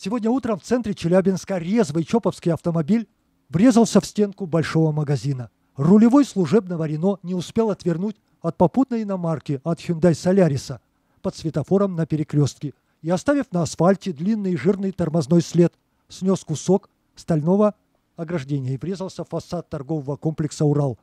Сегодня утром в центре Челябинска резвый чоповский автомобиль врезался в стенку большого магазина. Рулевой служебного Рено не успел отвернуть от попутной иномарки от Hyundai Solaris под светофором на перекрестке и, оставив на асфальте длинный жирный тормозной след, снес кусок стального ограждения и врезался в фасад торгового комплекса «Урал».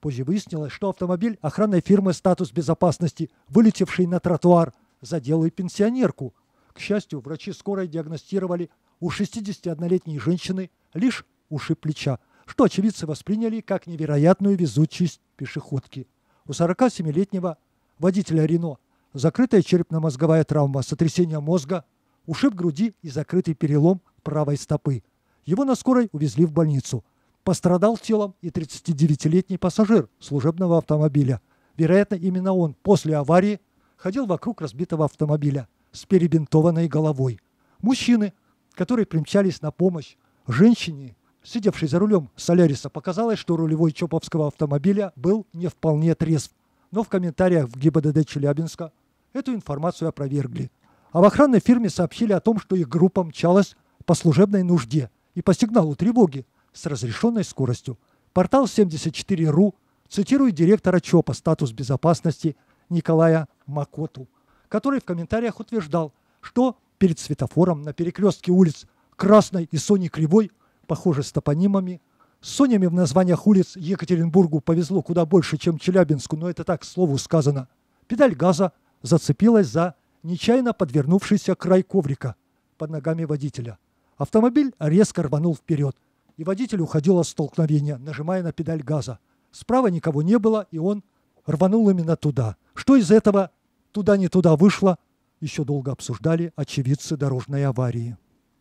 Позже выяснилось, что автомобиль охранной фирмы «Статус безопасности», вылетевший на тротуар, задел и пенсионерку – к счастью, врачи скорой диагностировали у 61-летней женщины лишь ушиб плеча, что очевидцы восприняли как невероятную везучесть пешеходки. У 47-летнего водителя Рено закрытая черепно-мозговая травма, сотрясение мозга, ушиб груди и закрытый перелом правой стопы. Его на скорой увезли в больницу. Пострадал телом и 39-летний пассажир служебного автомобиля. Вероятно, именно он после аварии ходил вокруг разбитого автомобиля с перебинтованной головой. Мужчины, которые примчались на помощь женщине, сидевшей за рулем Соляриса, показалось, что рулевой чоповского автомобиля был не вполне трезв. Но в комментариях в ГИБДД Челябинска эту информацию опровергли. А в охранной фирме сообщили о том, что их группа мчалась по служебной нужде и по сигналу тревоги с разрешенной скоростью. Портал 74.ru цитирует директора ЧОПа «Статус безопасности» Николая Макоту который в комментариях утверждал, что перед светофором на перекрестке улиц Красной и Сони Кривой, похоже, с топонимами, с Сонями в названиях улиц Екатеринбургу повезло куда больше, чем Челябинску, но это так, к слову сказано. Педаль газа зацепилась за нечаянно подвернувшийся край коврика под ногами водителя. Автомобиль резко рванул вперед, и водитель уходил от столкновения, нажимая на педаль газа. Справа никого не было, и он рванул именно туда. Что из этого туда не туда вышла. еще долго обсуждали очевидцы дорожной аварии.